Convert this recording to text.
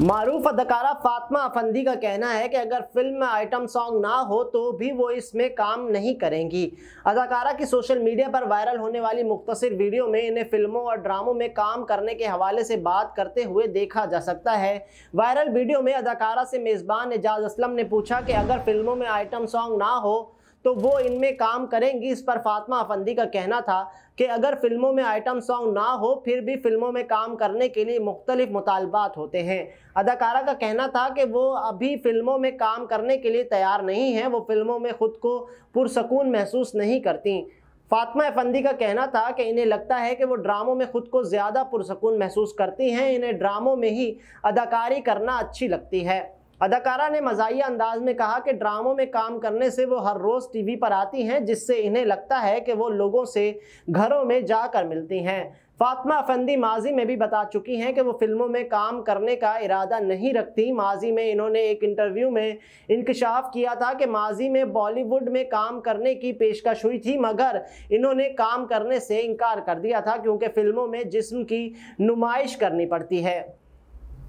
मारूफ अदकारा फातमा अफंदी का कहना है कि अगर फिल्म में आइटम सॉन्ग ना हो तो भी वो इसमें काम नहीं करेंगी अदाकारा की सोशल मीडिया पर वायरल होने वाली मुख्तर वीडियो में इन्हें फिल्मों और ड्रामों में काम करने के हवाले से बात करते हुए देखा जा सकता है वायरल वीडियो में अदाकारा से मेज़बान एजाज असलम ने पूछा कि अगर फिल्मों में आइटम सॉन्ग ना हो तो वो इनमें काम करेंगी इस पर फातमा अफंदी का कहना था कि अगर फिल्मों में आइटम सॉन्ग ना हो फिर भी फिल्मों में काम करने के लिए मुख्तलिफ मुतालबात होते हैं अदाकारा का कहना था कि वो अभी फिल्मों में काम करने के लिए तैयार नहीं है वो फिल्मों में ख़ुद को पुरसकून महसूस नहीं करती फातमा अफंदी का कहना था कि इन्हें लगता है कि वो ड्रामों में ख़ुद को ज़्यादा पुरसकून महसूस करती हैं इन्हें ड्रामों में ही अदाकारी करना अच्छी लगती है अदाकारा ने मजाया अंदाज में कहा कि ड्रामों में काम करने से वो हर रोज़ टीवी पर आती हैं जिससे इन्हें लगता है कि वो लोगों से घरों में जाकर मिलती हैं फातमा अफंदी माजी में भी बता चुकी हैं कि वो फिल्मों में काम करने का इरादा नहीं रखती माजी में इन्होंने एक इंटरव्यू में इंकशाफ किया था कि माजी में बॉलीवुड में काम करने की पेशकश हुई थी मगर इन्होंने काम करने से इनकार कर दिया था क्योंकि फिल्मों में जिस्म की नुमाइश करनी पड़ती है